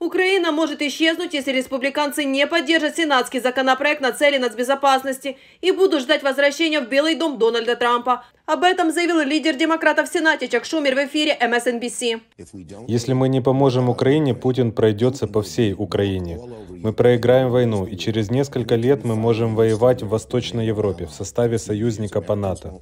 Украина может исчезнуть, если республиканцы не поддержат сенатский законопроект, нацеленный на безопасности, и будут ждать возвращения в Белый дом Дональда Трампа. Об этом заявил лидер демократов в Сенате Чак Шумер в эфире MSNBC. Если мы не поможем Украине, Путин пройдется по всей Украине. Мы проиграем войну, и через несколько лет мы можем воевать в Восточной Европе в составе союзника по НАТО.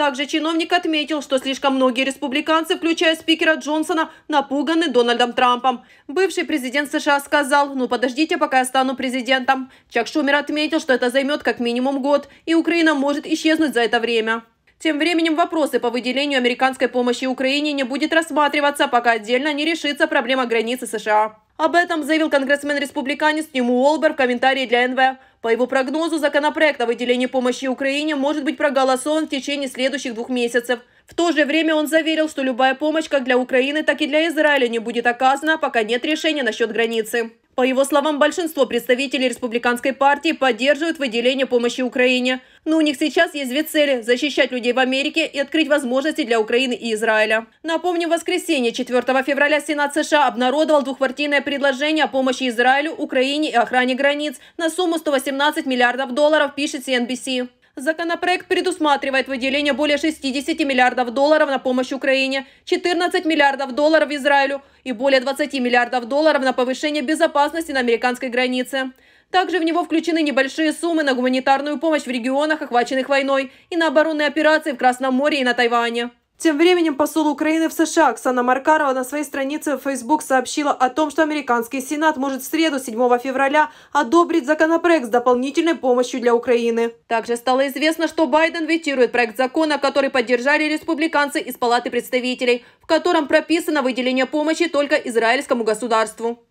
Также чиновник отметил, что слишком многие республиканцы, включая спикера Джонсона, напуганы Дональдом Трампом. Бывший президент США сказал, ну подождите, пока я стану президентом. Чак Шумер отметил, что это займет как минимум год, и Украина может исчезнуть за это время. Тем временем вопросы по выделению американской помощи Украине не будет рассматриваться, пока отдельно не решится проблема границы США. Об этом заявил конгрессмен-республиканец Ниму Уолбер в комментарии для НВ. По его прогнозу, законопроект о выделении помощи Украине может быть проголосован в течение следующих двух месяцев. В то же время он заверил, что любая помощь как для Украины, так и для Израиля не будет оказана, пока нет решения насчет границы. По его словам, большинство представителей республиканской партии поддерживают выделение помощи Украине. Но у них сейчас есть две цели – защищать людей в Америке и открыть возможности для Украины и Израиля. Напомним, в воскресенье 4 февраля Сенат США обнародовал двухпартийное предложение о помощи Израилю, Украине и охране границ на сумму 118 миллиардов долларов, пишет CNBC. Законопроект предусматривает выделение более 60 миллиардов долларов на помощь Украине, 14 миллиардов долларов Израилю и более 20 миллиардов долларов на повышение безопасности на американской границе. Также в него включены небольшие суммы на гуманитарную помощь в регионах, охваченных войной, и на оборонные операции в Красном море и на Тайване. Тем временем посол Украины в США Оксана Маркарова на своей странице в Facebook сообщила о том, что американский Сенат может в среду 7 февраля одобрить законопроект с дополнительной помощью для Украины. Также стало известно, что Байден ветирует проект закона, который поддержали республиканцы из Палаты представителей, в котором прописано выделение помощи только израильскому государству.